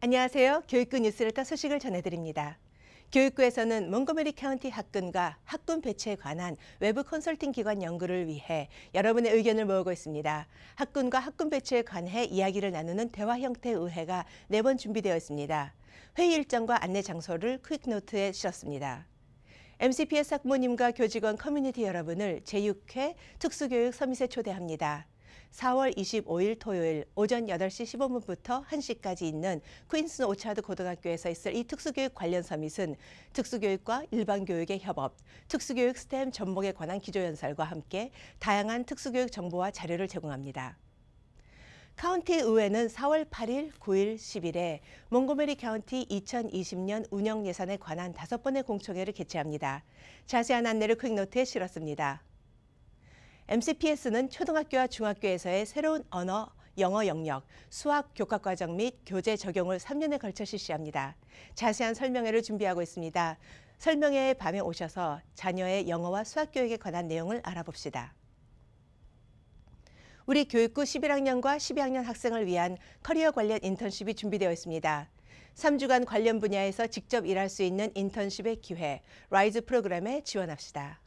안녕하세요. 교육부 뉴스레터 소식을 전해드립니다. 교육부에서는 몽고메리 카운티 학군과 학군 배치에 관한 외부 컨설팅 기관 연구를 위해 여러분의 의견을 모으고 있습니다. 학군과 학군 배치에 관해 이야기를 나누는 대화 형태 의회가 네번 준비되어 있습니다. 회의 일정과 안내 장소를 퀵노트에 실었습니다. MCPS 학부모님과 교직원 커뮤니티 여러분을 제6회 특수교육 서밋에 초대합니다. 4월 25일 토요일 오전 8시 15분부터 1시까지 있는 퀸스 오차드 고등학교에서 있을 이 특수교육 관련 서밋은 특수교육과 일반교육의 협업, 특수교육 스템 전목에 관한 기조연설과 함께 다양한 특수교육 정보와 자료를 제공합니다. 카운티 의회는 4월 8일, 9일, 10일에 몽고메리 카운티 2020년 운영 예산에 관한 다섯 번의 공청회를 개최합니다. 자세한 안내를 퀵노트에 실었습니다. MCPS는 초등학교와 중학교에서의 새로운 언어, 영어 영역, 수학 교과 과정 및 교재 적용을 3년에 걸쳐 실시합니다. 자세한 설명회를 준비하고 있습니다. 설명회 에 밤에 오셔서 자녀의 영어와 수학 교육에 관한 내용을 알아봅시다. 우리 교육부 11학년과 12학년 학생을 위한 커리어 관련 인턴십이 준비되어 있습니다. 3주간 관련 분야에서 직접 일할 수 있는 인턴십의 기회, 라이즈 프로그램에 지원합시다.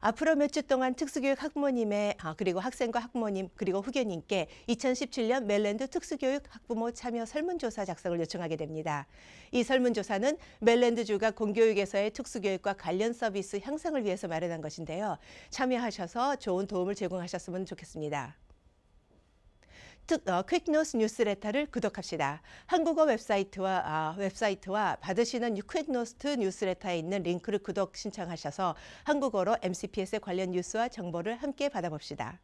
앞으로 몇 주 동안 특수교육 학부모님의 아, 그리고 학생과 학부모님 그리고 후견님께 2017년 멜랜드 특수교육 학부모 참여 설문조사 작성을 요청하게 됩니다. 이 설문조사는 멜랜드주가 공교육에서의 특수교육과 관련 서비스 향상을 위해서 마련한 것인데요. 참여하셔서 좋은 도움을 제공하셨으면 좋겠습니다. 어, 퀵노스 뉴스레터를 구독합시다. 한국어 웹사이트와 아, 웹사이트와 받으시는 퀵노스 뉴스레터에 있는 링크를 구독 신청하셔서 한국어로 MCPS에 관련 뉴스와 정보를 함께 받아봅시다.